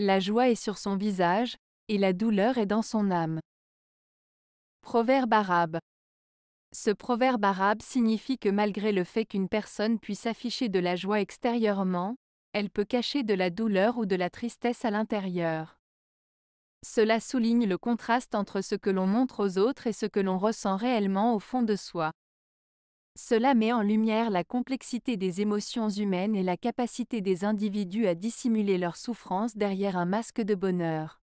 La joie est sur son visage, et la douleur est dans son âme. Proverbe arabe. Ce proverbe arabe signifie que malgré le fait qu'une personne puisse afficher de la joie extérieurement, elle peut cacher de la douleur ou de la tristesse à l'intérieur. Cela souligne le contraste entre ce que l'on montre aux autres et ce que l'on ressent réellement au fond de soi. Cela met en lumière la complexité des émotions humaines et la capacité des individus à dissimuler leur souffrance derrière un masque de bonheur.